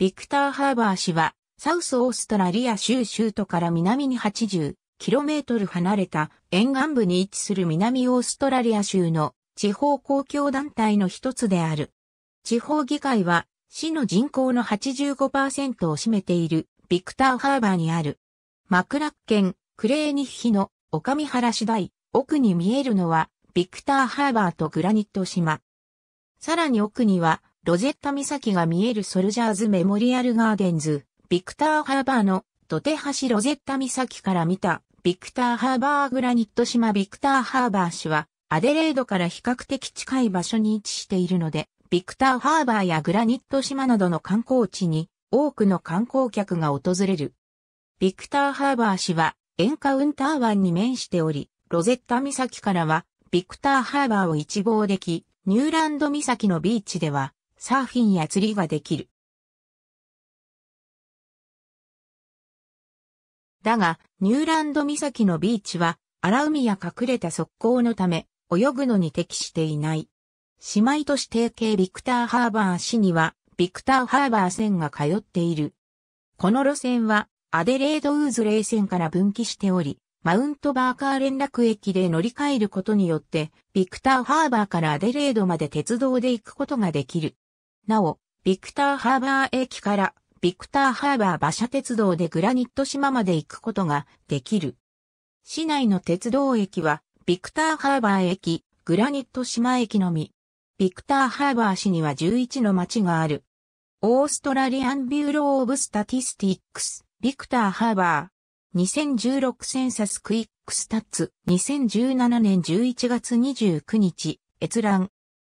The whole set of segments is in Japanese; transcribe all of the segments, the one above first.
ビクター・ハーバー氏は、サウスオーストラリア州州都から南に 80km 離れた沿岸部に位置する南オーストラリア州の地方公共団体の一つである。地方議会は市の人口の85%を占めているビクター・ハーバーにある。マクラッケン、クレーニッヒの岡見原次第、奥に見えるのはビクター・ハーバーとグラニット島。さらに奥にはロゼッタ岬が見えるソルジャーズメモリアルガーデンズ、ビクターハーバーの土手橋ロゼッタ岬から見たビクターハーバーグラニット島ビクターハーバー市はアデレードから比較的近い場所に位置しているので、ビクターハーバーやグラニット島などの観光地に多くの観光客が訪れる。ビクターハーバー市はエンカウンター湾に面しており、ロゼッタ岬からはビクターハーバーを一望でき、ニューランド岬のビーチではサーフィンや釣りができる。だが、ニューランド岬のビーチは、荒海や隠れた側溝のため、泳ぐのに適していない。姉妹都市提携ビクターハーバー市には、ビクターハーバー線が通っている。この路線は、アデレードウーズレイ線から分岐しており、マウントバーカー連絡駅で乗り換えることによって、ビクターハーバーからアデレードまで鉄道で行くことができる。なお、ビクターハーバー駅からビクターハーバー馬車鉄道でグラニット島まで行くことができる。市内の鉄道駅はビクターハーバー駅、グラニット島駅のみ。ビクターハーバー市には11の町がある。オーストラリアンビューロー・オブ・スタティスティックス、ビクター・ハーバー。2016センサスクイックスタッツ、2017年11月29日、閲覧。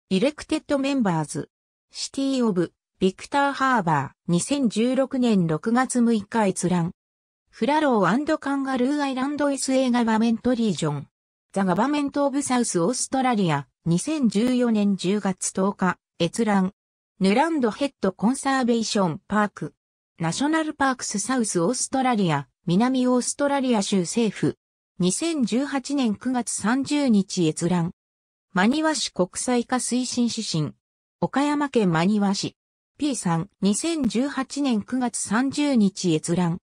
イレクテッドメンバーズ。シティ・オブ・ビクター・ハーバー2016年6月6日閲覧。フラローカンガルーアイランド SA ガバメントリージョン。ザ・ガバメント・オブ・サウス・オーストラリア2014年10月10日閲覧。ヌランドヘッド・コンサーベーション・パーク。ナショナルパークス・サウス・オーストラリア南オーストラリア州政府。2018年9月30日閲覧。マニワ市国際化推進指針。岡山県真庭市。P 3 2018年9月30日閲覧。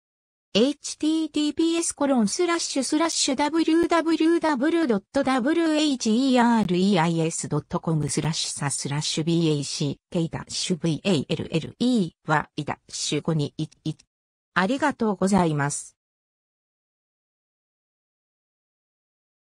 https コロンスラッシュスラッシュ www.whereis.com スラッシュサスラッシュ back ダッシュ vale l はイダッシュ5に1ありがとうございます。